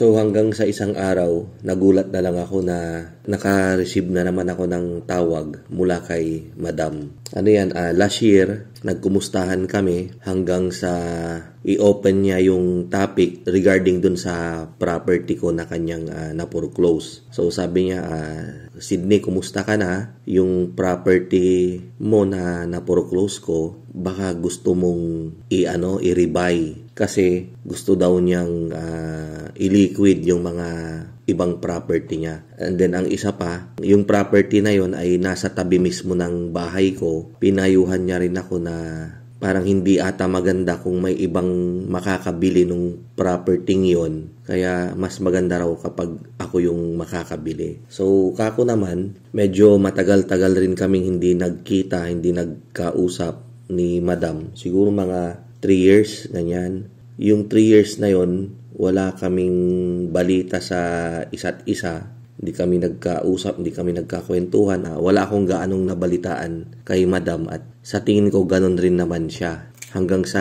So hanggang sa isang araw, nagulat na lang ako na naka-receive na naman ako ng tawag mula kay Madam. Ano yan, uh, last year, nagkumustahan kami hanggang sa i-open niya yung topic regarding dun sa property ko na kanyang uh, ah, na close. So sabi niya, uh, Sydney, kumusta ka na? Yung property mo na na close ko, baka gusto mong i-ano, i-rebuy kasi gusto daw niyang uh, i-liquid yung mga ibang property niya. And then ang isa pa, yung property na yon ay nasa tabi mismo ng bahay ko. Pinayuhan niya rin ako na parang hindi ata maganda kung may ibang makakabili nung property yon kaya mas maganda raw kapag ako yung makakabili so kako naman medyo matagal-tagal rin kaming hindi nagkita hindi nagkausap ni madam siguro mga 3 years, ganyan. Yung 3 years na yon wala kaming balita sa isa't isa. Hindi kami nagkausap, hindi kami nagkakwentuhan. Ah, wala akong gaanong nabalitaan kay madam at sa tingin ko ganun rin naman siya hanggang sa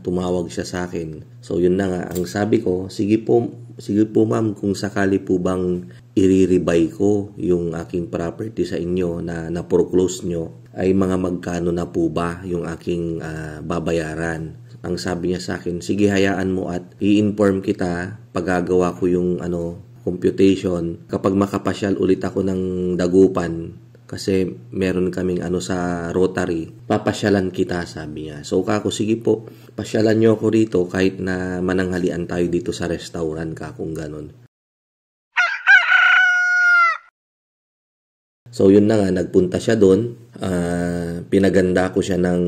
tumawag siya sa akin. So yun na nga, ang sabi ko, sige po, sige po ma'am kung sakali po bang iriribay ko yung aking property sa inyo na na-proclose nyo, ay mga magkano na po ba yung aking uh, babayaran. Ang sabi niya sa akin, sige hayaan mo at i-inform kita paggagawa ko yung ano computation kapag makapasyal ulit ako ng dagupan kasi meron kaming ano sa Rotary, papasyalan kita sabi niya. So kako sige po, pasyalan niyo ako rito kahit na mananghalian tayo dito sa restaurant ka kung ganun So yun na nga, nagpunta siya doon. Uh, pinaganda ko siya ng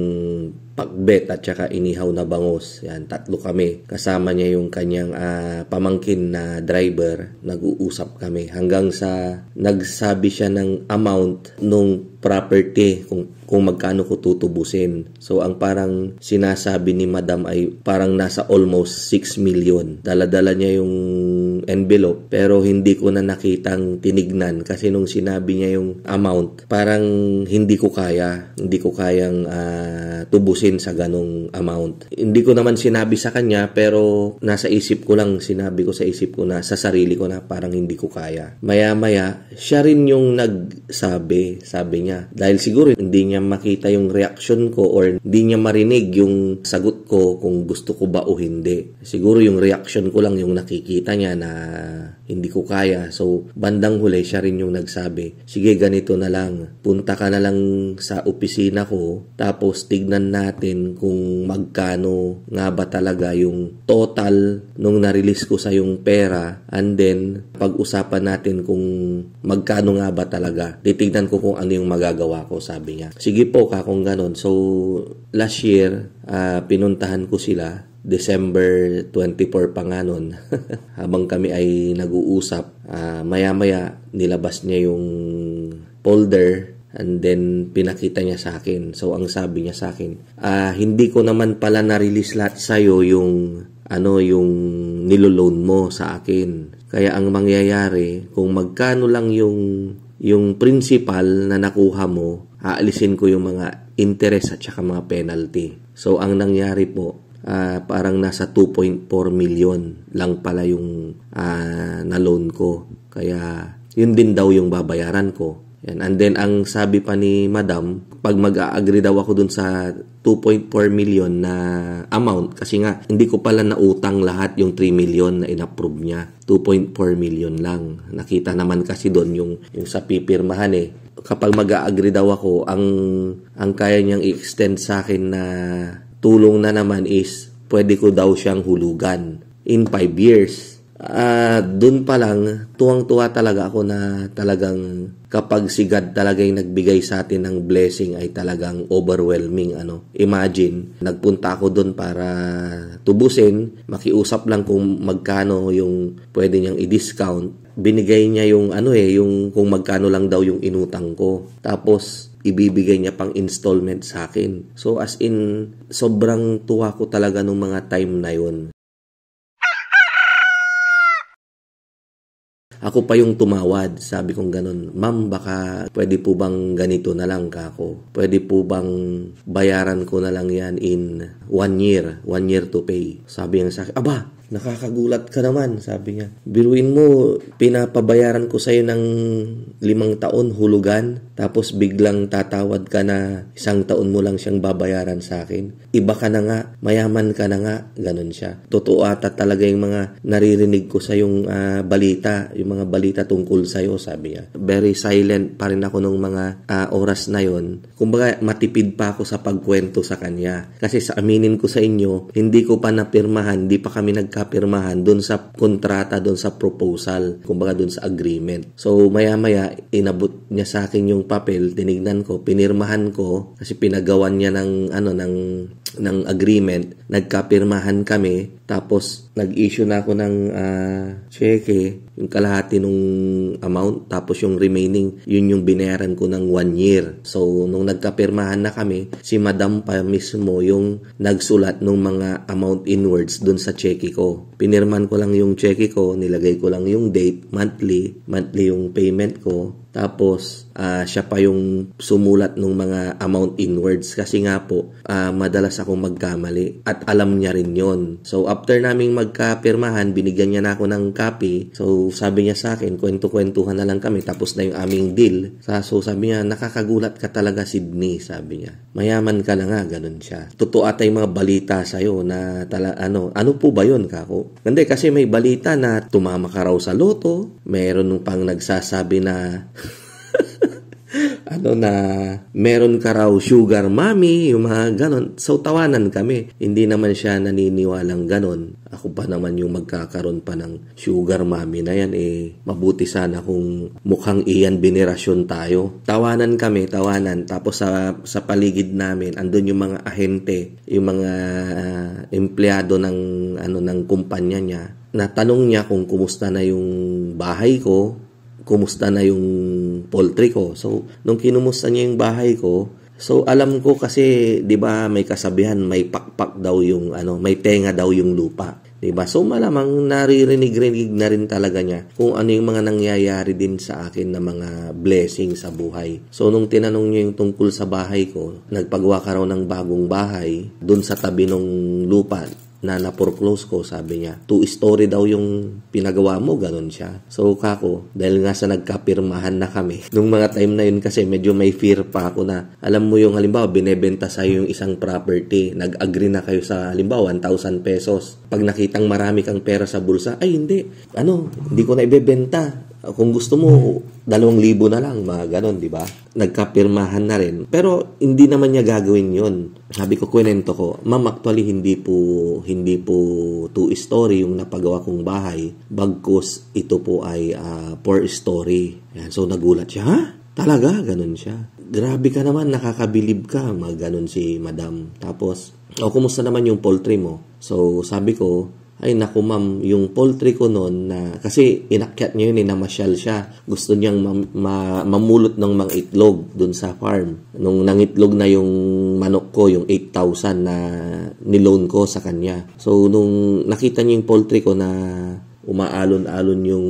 pagbet at saka inihaw na bangos. Yan, tatlo kami. Kasama niya yung kanyang uh, pamangkin na driver. Nag-uusap kami hanggang sa nagsabi siya ng amount nung property kung kung magkano ko tutubusin. So ang parang sinasabi ni Madam ay parang nasa almost 6 million. Daladala niya yung envelope pero hindi ko na nakitang tinignan kasi nung sinabi niya yung amount, parang hindi ko kaya, hindi ko kayang uh, tubusin sa ganong amount. Hindi ko naman sinabi sa kanya pero nasa isip ko lang, sinabi ko sa isip ko na sa sarili ko na parang hindi ko kaya. Maya-maya, siya rin yung nagsabi, sabi niya. Dahil siguro hindi niya niya makita yung reaction ko or hindi niya marinig yung sagot ko kung gusto ko ba o hindi. Siguro yung reaction ko lang yung nakikita niya na hindi ko kaya. So, bandang huli, siya rin yung nagsabi, sige ganito na lang, punta ka na lang sa opisina ko, tapos tignan natin kung magkano nga ba talaga yung total nung na-release ko sa yung pera, and then pag-usapan natin kung magkano nga ba talaga. Titignan ko kung ano yung magagawa ko, sabi niya. Sige, Sige po, kung ganun. So, last year, uh, pinuntahan ko sila. December 24 pa nga nun. Habang kami ay nag-uusap, uh, maya-maya nilabas niya yung folder and then pinakita niya sa akin. So, ang sabi niya sa akin, uh, hindi ko naman pala na-release lahat sa'yo yung ano yung niloloan mo sa akin. Kaya ang mangyayari, kung magkano lang yung yung principal na nakuha mo, aalisin ko yung mga interest at saka mga penalty. So, ang nangyari po, uh, parang nasa 2.4 million lang pala yung uh, na loan ko. Kaya, yun din daw yung babayaran ko. Yan. And then, ang sabi pa ni Madam, pag mag-agree daw ako dun sa 2.4 million na amount, kasi nga, hindi ko pala nautang lahat yung 3 million na inapprove niya. 2.4 million lang. Nakita naman kasi doon yung, yung sa pipirmahan eh. Kapag mag-agree daw ako, ang, ang kaya niyang i-extend sa akin na tulong na naman is pwede ko daw siyang hulugan in 5 years uh, dun pa lang, tuwang-tuwa talaga ako na talagang kapag si God talaga yung nagbigay sa atin ng blessing ay talagang overwhelming. Ano? Imagine, nagpunta ako dun para tubusin, makiusap lang kung magkano yung pwede niyang i-discount. Binigay niya yung ano eh, yung kung magkano lang daw yung inutang ko. Tapos, ibibigay niya pang installment sa akin. So as in, sobrang tuwa ko talaga nung mga time na yun. Ako pa yung tumawad. Sabi kong ganun, ma'am, baka pwede po bang ganito na lang ka ako? Pwede po bang bayaran ko na lang yan in one year? One year to pay. Sabi niya sa akin, aba, Nakakagulat ka naman, sabi niya. Biruin mo, pinapabayaran ko sa'yo ng limang taon hulugan, tapos biglang tatawad ka na isang taon mo lang siyang babayaran sa akin. Iba ka na nga, mayaman ka na nga, ganun siya. Totoo ata talaga yung mga naririnig ko sa yung uh, balita, yung mga balita tungkol sa'yo, sabi niya. Very silent pa rin ako nung mga uh, oras na yon. Kumbaga, matipid pa ako sa pagkwento sa kanya. Kasi sa aminin ko sa inyo, hindi ko pa napirmahan, hindi pa kami nagka kapirmahan doon sa kontrata, doon sa proposal, kumbaga doon sa agreement. So maya-maya, inabot niya sa akin yung papel, tinignan ko, pinirmahan ko kasi pinagawan niya ng ano ng ng agreement, nagkapirmahan kami, tapos nag-issue na ako ng uh, cheque, yung kalahati nung amount, tapos yung remaining, yun yung binayaran ko ng one year. So, nung nagkapirmahan na kami, si madam pa mismo yung nagsulat ng mga amount inwards dun sa cheque ko. Pinirman ko lang yung cheque ko, nilagay ko lang yung date, monthly, monthly yung payment ko, tapos, uh, siya pa yung sumulat ng mga amount in words kasi nga po, uh, madalas akong magkamali at alam niya rin yon So, after naming magkapirmahan, binigyan niya na ako ng copy. So, sabi niya sa akin, kwento-kwentuhan na lang kami tapos na yung aming deal. So, sabi niya, nakakagulat ka talaga Sydney, sabi niya. Mayaman ka lang nga, ganun siya. Totoo ata yung mga balita sa'yo na tala, ano, ano po ba yun, kako? Hindi, kasi may balita na tumama ka raw sa loto, meron pang nagsasabi na ano na meron ka raw sugar mommy, yung mga ganon. So tawanan kami. Hindi naman siya naniniwalang ganon. Ako pa naman yung magkakaroon pa ng sugar mommy na yan eh. Mabuti sana kung mukhang iyan binirasyon tayo. Tawanan kami, tawanan. Tapos sa, sa paligid namin, andun yung mga ahente, yung mga uh, empleyado ng ano ng kumpanya niya. na tanong niya kung kumusta na yung bahay ko kumusta na yung poultry ko. So, nung kinumusta niya yung bahay ko, so alam ko kasi, 'di ba, may kasabihan, may pakpak daw yung ano, may tenga daw yung lupa. 'di ba? So malamang naririnig-rinig na rin talaga niya kung ano yung mga nangyayari din sa akin na mga blessing sa buhay. So nung tinanong niya yung tungkol sa bahay ko, nagpagawa ka raw ng bagong bahay doon sa tabi ng lupa na na-foreclose ko, sabi niya. Two-story daw yung pinagawa mo, ganun siya. So, kako, dahil nga sa nagkapirmahan na kami, nung mga time na yun kasi medyo may fear pa ako na, alam mo yung halimbawa, binebenta sa'yo yung isang property, nag-agree na kayo sa halimbawa, 1,000 pesos. Pag nakitang marami kang pera sa bulsa, ay hindi, ano, hindi ko na ibebenta kung gusto mo, dalawang libo na lang, mga ganon, di ba? Nagkapirmahan na rin. Pero hindi naman niya gagawin yon. Sabi ko, kwento ko, ma'am, actually hindi po, hindi po two-story yung napagawa kong bahay. Bagkus, ito po ay uh, ah, four-story. So nagulat siya, ha? Talaga? Ganon siya. Grabe ka naman, nakakabilib ka, mga ganon si madam. Tapos, o oh, kumusta naman yung poultry mo? So sabi ko, ay naku ma'am, yung poultry ko noon na kasi inakyat niya yun, inamasyal eh, siya. Gusto niyang ma- ma- mamulot ng mga itlog doon sa farm. Nung nangitlog na yung manok ko, yung 8,000 na niloan ko sa kanya. So nung nakita niya yung poultry ko na umaalon-alon yung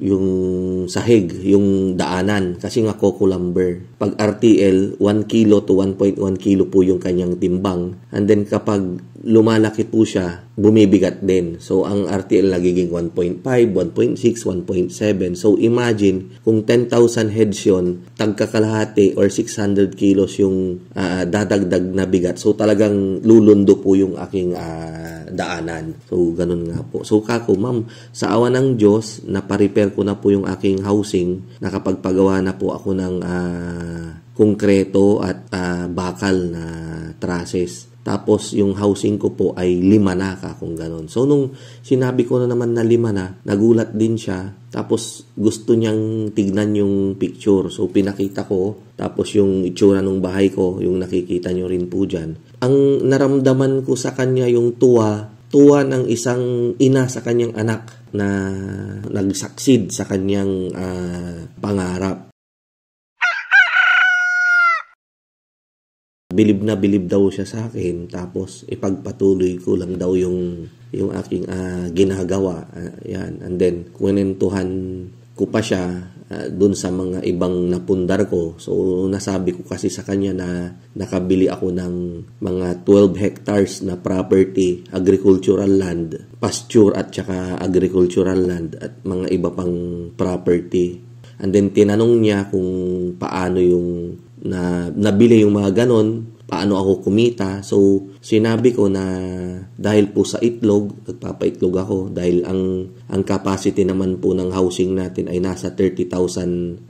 yung sahig, yung daanan kasi nga coco lumber. Pag RTL, 1 kilo to 1.1 kilo po yung kanyang timbang. And then kapag lumalaki po siya, bumibigat din. So ang RTL nagiging 1.5, 1.6, 1.7. So imagine kung 10,000 heads yon, tagkakalahati or 600 kilos yung uh, dadagdag na bigat. So talagang lulundo po yung aking uh, daanan. So ganun nga po. So kako ma'am, sa awa ng Diyos na pariper na ko na po yung aking housing. Nakapagpagawa na po ako ng uh, ah, kongkreto at uh, bakal na trusses. Tapos yung housing ko po ay lima na ka kung ganun. So nung sinabi ko na naman na lima na, nagulat din siya. Tapos gusto niyang tignan yung picture. So pinakita ko. Tapos yung itsura ng bahay ko, yung nakikita niyo rin po dyan. Ang naramdaman ko sa kanya yung tuwa, tuwa ng isang ina sa kanyang anak na nag-succeed sa kanyang uh, pangarap. Bilib na bilib daw siya sa akin tapos ipagpatuloy ko lang daw yung yung aking uh, ginagawa. Uh, yan. And then, kwenentuhan ko pa siya uh, ah, doon sa mga ibang napundar ko. So nasabi ko kasi sa kanya na nakabili ako ng mga 12 hectares na property, agricultural land, pasture at saka agricultural land at mga iba pang property. And then tinanong niya kung paano yung na, nabili yung mga ganon paano ako kumita. So, sinabi ko na dahil po sa itlog, nagpapaitlog ako dahil ang ang capacity naman po ng housing natin ay nasa 30,000 uh,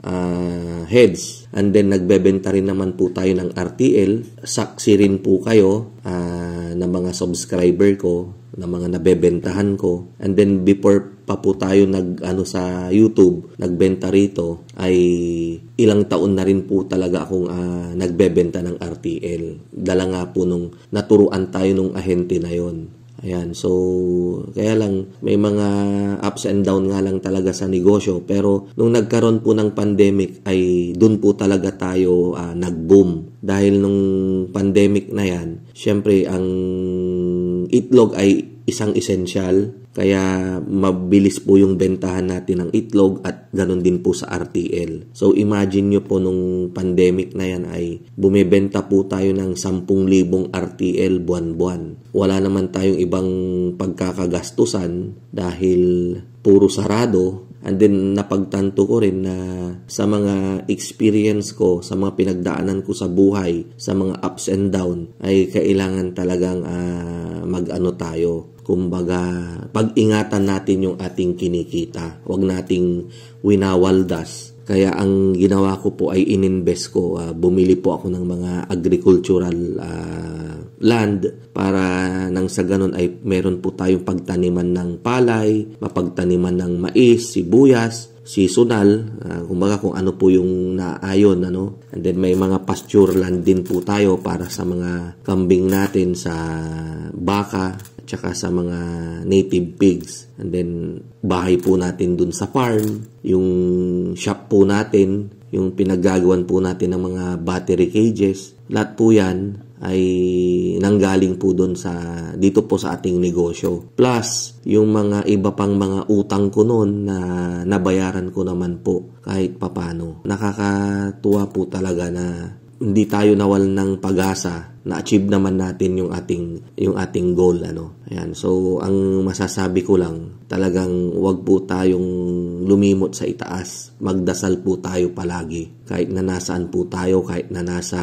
ah, heads. And then nagbebenta rin naman po tayo ng RTL. Saksi rin po kayo uh, ng mga subscriber ko, ng mga nabebentahan ko. And then before pa po tayo nag ano sa YouTube, nagbenta rito ay ilang taon na rin po talaga akong uh, nagbebenta ng RTL. Dala nga po nung naturuan tayo nung ahente na yon. Ayan, so kaya lang may mga ups and down nga lang talaga sa negosyo pero nung nagkaroon po ng pandemic ay dun po talaga tayo uh, nag-boom dahil nung pandemic na yan, syempre ang itlog ay isang essential. Kaya mabilis po yung bentahan natin ng itlog at ganun din po sa RTL. So imagine nyo po nung pandemic na yan ay bumibenta po tayo ng 10,000 RTL buwan-buwan. Wala naman tayong ibang pagkakagastusan dahil puro sarado And then napagtanto ko rin na sa mga experience ko, sa mga pinagdaanan ko sa buhay, sa mga ups and down ay kailangan talagang uh, mag-ano tayo, kumbaga pag-ingatan natin yung ating kinikita. Huwag nating winawaldas. Kaya ang ginawa ko po ay ininvest ko. Uh, bumili po ako ng mga agricultural uh, land para nang sa ganun ay meron po tayong pagtaniman ng palay, mapagtaniman ng mais, sibuyas, seasonal, uh, ah, kumbaga kung ano po yung naayon, ano. And then may mga pasture land din po tayo para sa mga kambing natin sa baka, at saka sa mga native pigs. And then, bahay po natin dun sa farm, yung shop po natin, yung pinaggagawan po natin ng mga battery cages. Lahat po yan, ay nanggaling po doon sa dito po sa ating negosyo. Plus, yung mga iba pang mga utang ko noon na nabayaran ko naman po kahit papano. Nakakatuwa po talaga na hindi tayo nawalan ng pag-asa na-achieve naman natin yung ating yung ating goal ano. Ayan. So ang masasabi ko lang, talagang 'wag po tayong lumimot sa itaas. Magdasal po tayo palagi. Kahit na nasaan po tayo, kahit na nasa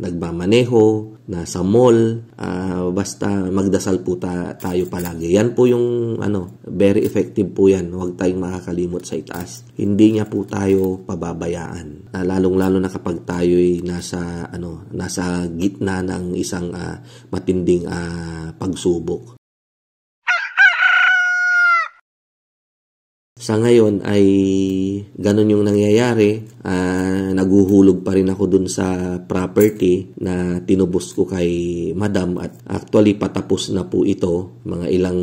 nagmamaneho, nasa mall, uh, basta magdasal po ta- tayo palagi. Yan po yung ano, very effective po yan. Huwag tayong makakalimot sa itaas. Hindi niya po tayo pababayaan. Uh, lalong-lalo na kapag tayo'y nasa ano, nasa gitna ng isang isang uh, matinding uh, pagsubok. sa ngayon ay ganun yung nangyayari. Uh, naguhulog pa rin ako dun sa property na tinubos ko kay madam at actually patapos na po ito. Mga ilang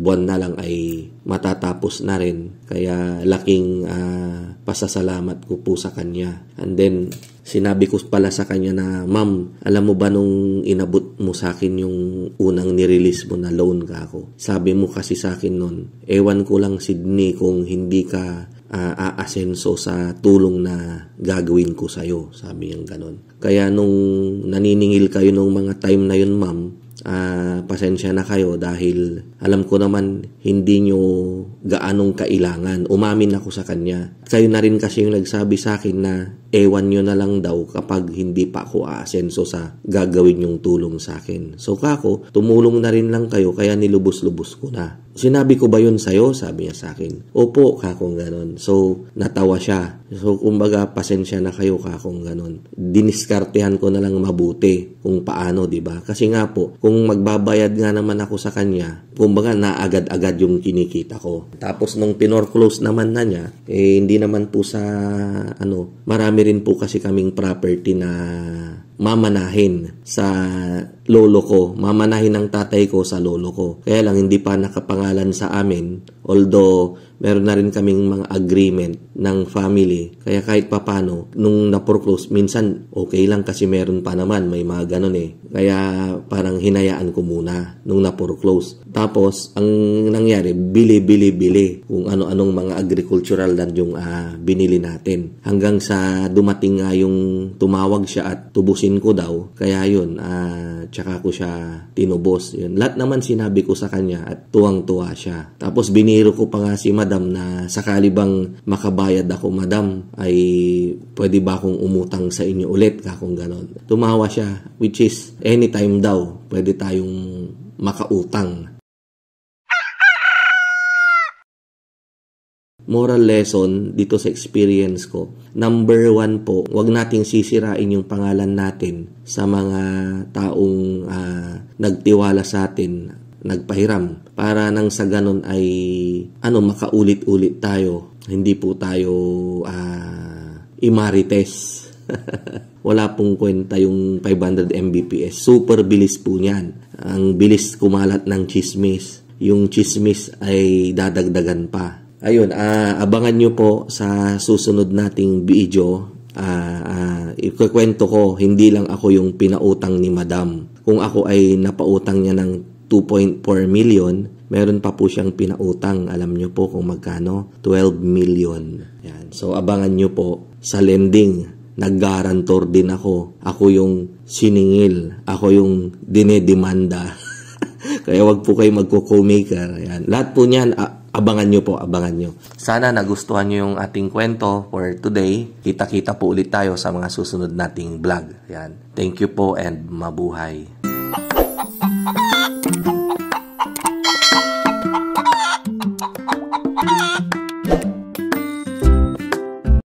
buwan na lang ay matatapos na rin. Kaya laking uh, pasasalamat ko po sa kanya. And then sinabi ko pala sa kanya na, Ma'am, alam mo ba nung inabot mo sa akin yung unang nirelease mo na loan ka ako. Sabi mo kasi sa akin noon, ewan ko lang Sydney kung hindi ka uh, aasenso sa tulong na gagawin ko sa'yo. Sabi niyang ganun. Kaya nung naniningil kayo nung mga time na yun, ma'am, uh, pasensya na kayo dahil alam ko naman hindi nyo gaanong kailangan. Umamin ako sa kanya. Kayo na rin kasi yung nagsabi sa akin na ewan nyo na lang daw kapag hindi pa ako aasenso sa gagawin yung tulong sa akin. So kako, tumulong na rin lang kayo kaya nilubos-lubos ko na. Sinabi ko ba yun sa'yo? Sabi niya sa akin. Opo, kakong ganon. So, natawa siya. So, kumbaga, pasensya na kayo, kakong ganon. Diniskartehan ko na lang mabuti kung paano, di ba? Kasi nga po, kung magbabayad nga naman ako sa kanya, kumbaga naagad-agad yung kinikita ko. Tapos nung pinor naman na niya, eh, hindi naman po sa ano, marami rin po kasi kaming property na mamanahin sa lolo ko, mamanahin ng tatay ko sa lolo ko. Kaya lang hindi pa nakapangalan sa amin, although meron na rin kaming mga agreement ng family. Kaya kahit papano, nung na proclose minsan okay lang kasi meron pa naman, may mga ganun eh. Kaya parang hinayaan ko muna nung na proclose Tapos, ang nangyari, bili-bili-bili kung ano-anong mga agricultural land yung uh, binili natin. Hanggang sa dumating nga yung tumawag siya at tubusin pamangkin ko daw. Kaya yun, uh, tsaka ko siya tinubos. Yun. Lahat naman sinabi ko sa kanya at tuwang-tuwa siya. Tapos biniro ko pa nga si madam na sakali bang makabayad ako madam ay pwede ba akong umutang sa inyo ulit kakong ganon. Tumawa siya which is anytime daw pwede tayong makautang moral lesson dito sa experience ko, number one po, huwag nating sisirain yung pangalan natin sa mga taong uh, nagtiwala sa atin, nagpahiram. Para nang sa ganun ay ano, makaulit-ulit tayo. Hindi po tayo uh, imarites. Wala pong kwenta yung 500 Mbps. Super bilis po niyan. Ang bilis kumalat ng chismis. Yung chismis ay dadagdagan pa ayun, uh, abangan nyo po sa susunod nating video. Uh, ah, uh, ah, ikukwento ko, hindi lang ako yung pinautang ni Madam. Kung ako ay napautang niya ng 2.4 million, meron pa po siyang pinautang. Alam nyo po kung magkano? 12 million. Yan. So, abangan nyo po sa lending. Naggarantor din ako. Ako yung siningil. Ako yung dinedemanda. Kaya wag po kayo magko-co-maker. Lahat po niyan, uh, abangan nyo po, abangan nyo. Sana nagustuhan nyo yung ating kwento for today. Kita-kita po ulit tayo sa mga susunod nating vlog. Yan. Thank you po and mabuhay.